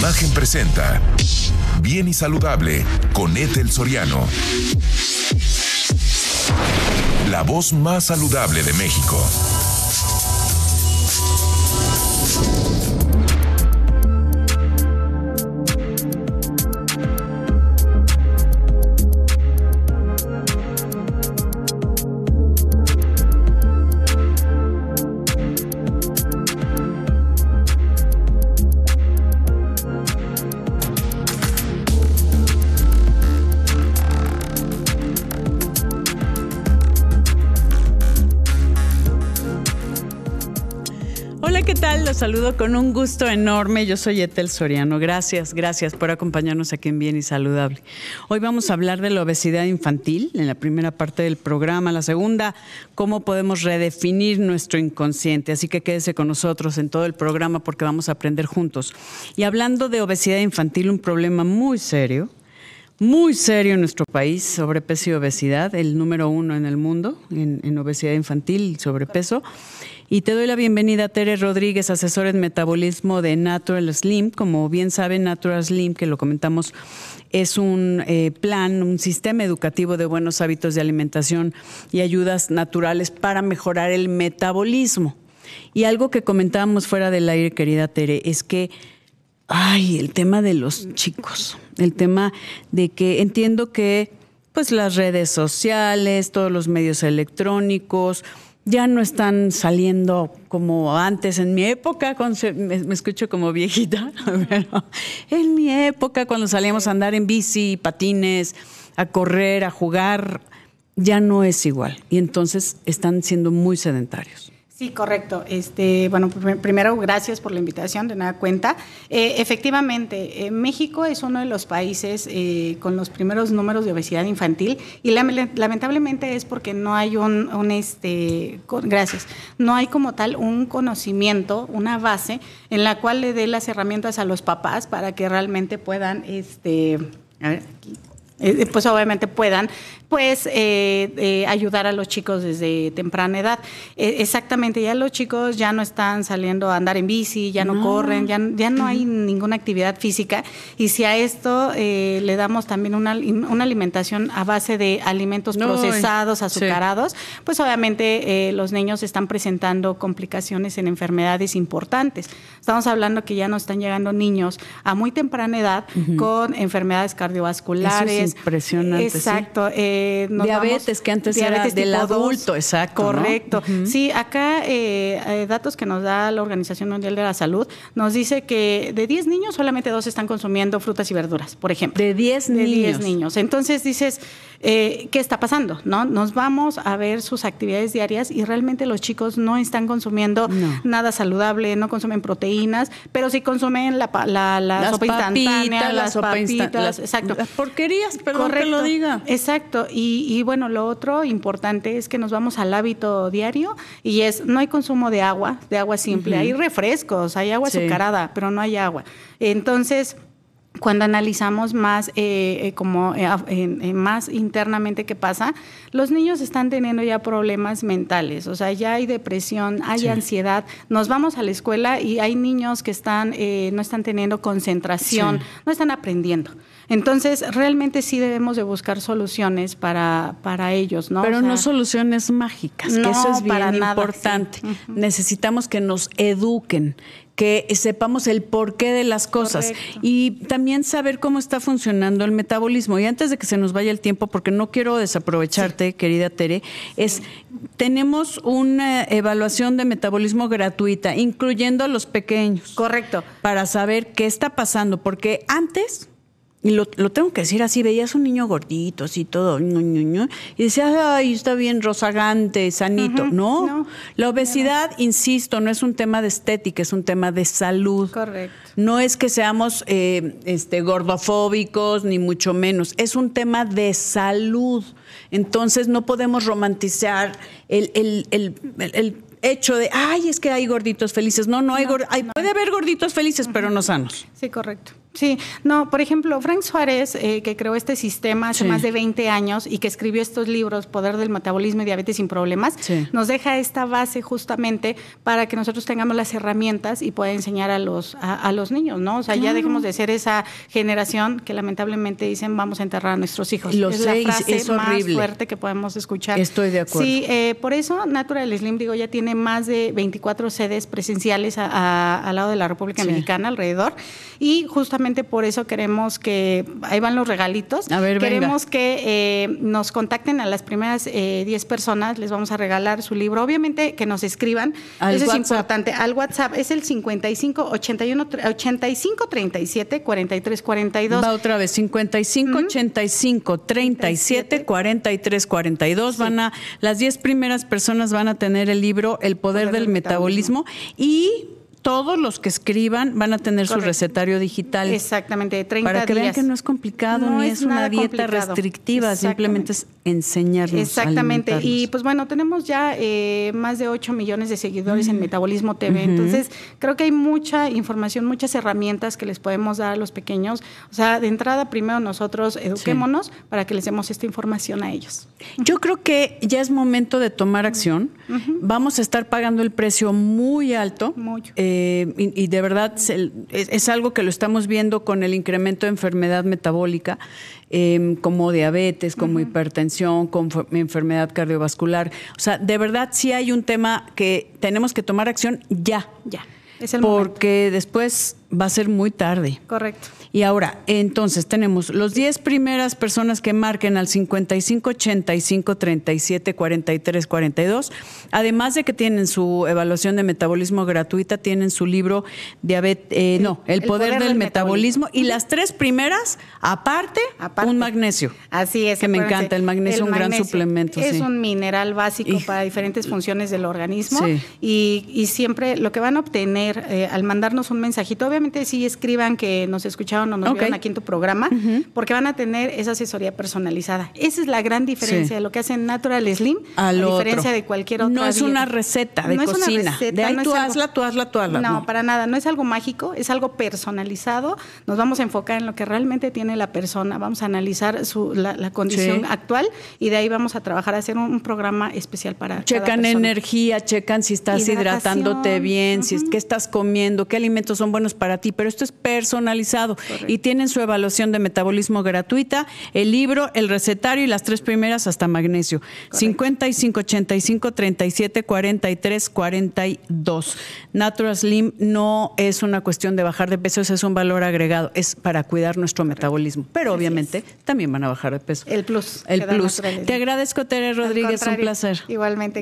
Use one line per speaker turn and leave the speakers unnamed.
Imagen presenta Bien y Saludable con Ethel Soriano. La voz más saludable de México. saludo con un gusto enorme. Yo soy Etel Soriano. Gracias, gracias por acompañarnos aquí en Bien y Saludable. Hoy vamos a hablar de la obesidad infantil en la primera parte del programa, la segunda, cómo podemos redefinir nuestro inconsciente. Así que quédese con nosotros en todo el programa porque vamos a aprender juntos. Y hablando de obesidad infantil, un problema muy serio, muy serio en nuestro país, sobrepeso y obesidad, el número uno en el mundo en, en obesidad infantil y sobrepeso. Y te doy la bienvenida Tere Rodríguez, asesora en metabolismo de Natural Slim. Como bien saben, Natural Slim, que lo comentamos, es un eh, plan, un sistema educativo de buenos hábitos de alimentación y ayudas naturales para mejorar el metabolismo. Y algo que comentábamos fuera del aire, querida Tere, es que, ay, el tema de los chicos, el tema de que entiendo que pues las redes sociales, todos los medios electrónicos, ya no están saliendo como antes en mi época, me, escucho como viejita, pero en mi época cuando salíamos a andar en bici, patines, a correr, a jugar, ya no es igual. Y entonces están siendo muy sedentarios.
Sí, correcto. Este, bueno, primero gracias por la invitación, de nada cuenta. Eh, efectivamente, eh, México es uno de los países eh, con los primeros números de obesidad infantil y lamentablemente es porque no hay un, este, gracias, no hay como tal un conocimiento, una base en la cual le dé las herramientas a los papás para que realmente puedan, este, a ver, aquí eh, eh, pues obviamente puedan pues eh, ayudar a los chicos desde temprana edad. E, exactamente, ya los chicos ya no están saliendo a andar en bici, ya no, corren, ya, ya no hay ninguna actividad física y si a esto le damos también una, alimentación a base de alimentos procesados, azucarados, pues obviamente los niños están presentando complicaciones en enfermedades importantes. Estamos hablando que ya no están llegando niños a muy temprana edad con enfermedades cardiovasculares,
impresionante. Exacto.
Eh, diabetes, que antes diabetes era del adulto, exacto. Correcto. Sí, acá eh, eh, datos que nos da la Organización Mundial de la Salud nos dice que de 10 niños solamente dos están consumiendo frutas y verduras, por ejemplo. De 10 niños. De 10 niños. Entonces dices, eh, ¿qué está pasando? ¿No? Nos vamos a ver sus actividades diarias y realmente los chicos no están consumiendo nada saludable, no consumen proteínas, pero sí consumen la, la, sopa papitas, instantánea, las, papitas, las, exacto.
Las porquerías, perdón Correcto, que lo
diga. Exacto. Y, bueno, lo otro importante es que nos vamos al hábito diario y es, no hay consumo de agua, de agua simple, hay refrescos, hay agua azucarada, pero no hay agua. Entonces, cuando analizamos más eh, eh, como eh, más internamente qué pasa, los niños están teniendo ya problemas mentales, o sea, ya hay depresión, hay ansiedad, nos vamos a la escuela y hay niños que están, no están teniendo concentración, no están aprendiendo. Entonces, realmente sí debemos de buscar soluciones para, para ellos, ¿no? Pero no
soluciones mágicas, que eso es bien importante. Necesitamos que nos eduquen, que sepamos el porqué de las cosas y también saber cómo está funcionando el metabolismo. Y antes de que se nos vaya el tiempo, porque no quiero desaprovecharte, querida Tere, es tenemos una evaluación de metabolismo gratuita, incluyendo a los pequeños. Correcto. Para saber qué está pasando, porque antes y lo, tengo que decir así, veías un niño gordito, así todo, y decías, ay, está bien rozagante, sanito. no, la obesidad, insisto, no es un tema de estética, es un tema de salud. Correcto. No es que seamos eh, este, gordofóbicos, ni mucho menos, es un tema de salud. Entonces no podemos romantizar el, el, el, el hecho de, ay, es que hay gorditos felices. No, no hay, gorditos, puede haber gorditos felices, pero no sanos.
Sí, correcto. Sí, no, por ejemplo, Frank Suárez, eh, que creó este sistema hace más de 20 años y que escribió estos libros, Poder del Metabolismo y Diabetes sin Problemas, nos deja esta base justamente para que nosotros tengamos las herramientas y pueda enseñar a los, a, los niños, ¿no? O sea, ya dejemos de ser esa generación que lamentablemente dicen vamos a enterrar a nuestros hijos. Lo es sé, la frase es horrible. más fuerte que podemos escuchar. Estoy de acuerdo. Sí, eh, por eso Natural Slim, digo, ya tiene más de 24 sedes presenciales al lado de la República Mexicana alrededor y justamente por eso queremos que, ahí van los regalitos, a ver, queremos que eh, nos contacten a las primeras 10 eh, personas, les vamos a regalar su libro, obviamente que nos escriban, eso es importante, al WhatsApp es el 55 81 85 37 43 42. Va otra vez, 55 85
37 43 42, van a, las 10 primeras personas van a tener el libro El Poder, del, metabolismo, metabolismo y todos los que escriban van a tener su recetario digital. Exactamente, 30 Para que vean que no es complicado
ni es, una dieta restrictiva, simplemente
es enseñarles. Exactamente, y
pues bueno, tenemos ya eh, más de 8 millones de seguidores en Metabolismo TV, entonces creo que hay mucha información, muchas herramientas que les podemos dar a los pequeños. O sea, de entrada, primero nosotros eduquémonos para que les demos esta información a ellos.
Yo creo que ya es momento de tomar acción. Vamos a estar pagando el precio muy alto. mucho eh, eh, y, de verdad es, algo que lo estamos viendo con el incremento de enfermedad metabólica, em, como diabetes, como hipertensión, como enfermedad cardiovascular. O sea, de verdad sí hay un tema que tenemos que tomar acción ya. Ya. porque después va a ser muy tarde. Correcto. Y ahora, entonces tenemos los 10 primeras personas que marquen al 55 85 37 43 42, además de que tienen su evaluación de metabolismo gratuita, tienen su libro Diabetes, eh, no, El, poder, del, metabolismo. y las tres primeras, aparte, un magnesio. Así es. Que me encanta, el magnesio es un gran suplemento. Es un
mineral básico para diferentes funciones del organismo y, siempre lo que van a obtener eh, al mandarnos un mensajito, obviamente sí escriban que nos escuchamos o nos aquí en tu programa, porque van a tener esa asesoría personalizada. Esa es la gran diferencia de lo que hace Natural Slim, a, diferencia de cualquier otra. No es una receta de no cocina. Es una receta, de ahí tú, hazla,
tú hazla, tú hazla, No,
para nada. No es algo mágico, es algo personalizado. Nos vamos a enfocar en lo que realmente tiene la persona. Vamos a analizar su, la, condición actual y de ahí vamos a trabajar, a hacer un, programa especial para. Checan energía,
checan si estás hidratándote bien, si es, qué estás comiendo, qué alimentos son buenos para ti, pero esto es personalizado y tienen su evaluación de metabolismo gratuita, el libro, el recetario y las tres primeras hasta magnesio. 55 85 37 43 42. Natural Slim no es una cuestión de bajar de peso, es un valor agregado, es para cuidar nuestro metabolismo, pero obviamente también van a bajar de peso. El plus. El plus. Te agradezco, Tere Rodríguez, un placer. Igualmente.